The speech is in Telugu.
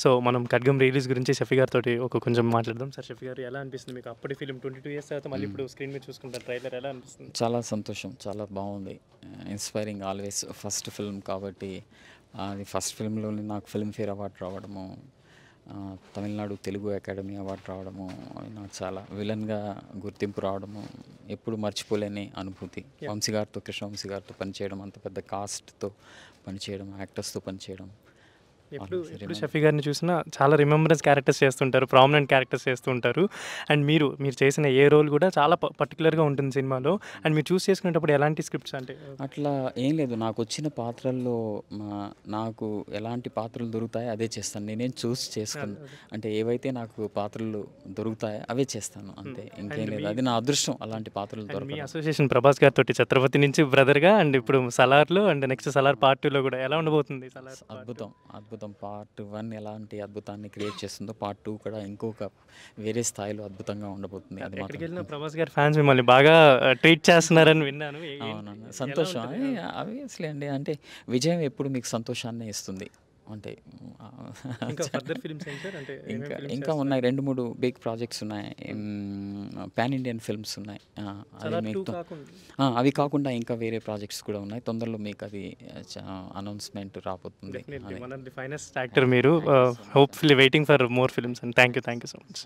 సో మనం ఖడ్గం రిలీజ్ గురించి షఫీ గారితో ఒక కొంచెం మాట్లాడదాం సార్ షఫీ గారు ఎలా అనిపిస్తుంది మీకు అప్పటి ఫిలిం ట్వంటీ టూ ఇయర్స్ తర్వాత మళ్ళీ ఇప్పుడు స్క్రీన్ hmm. మీద చూసుకుంటారు ట్రైలర్ ఎలా అనిపిస్తుంది చాలా సంతోషం చాలా బాగుంది ఇన్స్పైరింగ్ ఆల్వేస్ ఫస్ట్ ఫిల్మ్ కాబట్టి అది ఫస్ట్ ఫిల్మ్లోనే నాకు ఫిల్మ్ఫేర్ అవార్డు రావడము తమిళనాడు తెలుగు అకాడమీ అవార్డు రావడము నాకు చాలా విలన్గా గుర్తింపు రావడము ఎప్పుడు మర్చిపోలేని అనుభూతి వంశీ గారితో కృష్ణ గారితో పనిచేయడం అంత పెద్ద కాస్ట్తో పనిచేయడం యాక్టర్స్తో పనిచేయడం ఎప్పుడు ఎప్పుడు షఫీ గారిని చూసినా చాలా రిమెంబరెన్స్ క్యారెక్టర్స్ చేస్తుంటారు ప్రామినెంట్ క్యారెక్టర్స్ చేస్తుంటారు అండ్ మీరు మీరు చేసిన ఏ రోల్ కూడా చాలా పర్టికులర్గా ఉంటుంది సినిమాలో అండ్ మీరు చూస్ చేసుకునేటప్పుడు ఎలాంటి స్క్రిప్ట్స్ అంటే అట్లా ఏం లేదు నాకు వచ్చిన పాత్రల్లో నాకు ఎలాంటి పాత్రలు దొరుకుతాయో అదే చేస్తాను నేనేం చూస్ చేసుకున్నాను అంటే ఏవైతే నాకు పాత్రలు దొరుకుతాయో అవే చేస్తాను hmm. అంతే ఇంకేం లేదు అది నా అదృష్టం అలాంటి పాత్రలు దొరకదు అసోసియేషన్ ప్రభాస్ గారితో ఛత్రపతి నుంచి బ్రదర్గా అండ్ ఇప్పుడు సలార్లో అండ్ నెక్స్ట్ సలార్ పార్టీలో కూడా ఎలా ఉండబోతుంది అద్భుతం అద్భుతం అద్భుతం పార్ట్ వన్ ఎలాంటి అద్భుతాన్ని క్రియేట్ చేస్తుందో పార్ట్ టూ కూడా ఇంకొక వేరే స్థాయిలో అద్భుతంగా ఉండబోతుంది ప్రభాస్ గారు ఫ్యాన్స్ మిమ్మల్ని బాగా uh, ట్రీట్ చేస్తున్నారని విన్నాను అవునన్నా సంతోషం అవి అండి అంటే విజయం ఎప్పుడు మీకు సంతోషాన్ని ఇస్తుంది అంటే ఇంకా ఇంకా ఉన్నాయి రెండు మూడు బిగ్ ప్రాజెక్ట్స్ ఉన్నాయి పాన్ ఇండియన్ ఫిల్మ్స్ ఉన్నాయి అది మీకు అవి కాకుండా ఇంకా వేరే ప్రాజెక్ట్స్ కూడా ఉన్నాయి తొందరలో మీకు అది అనౌన్స్మెంట్ రాబోతుంది మీరు hopefully waiting for more films and thank you thank you so much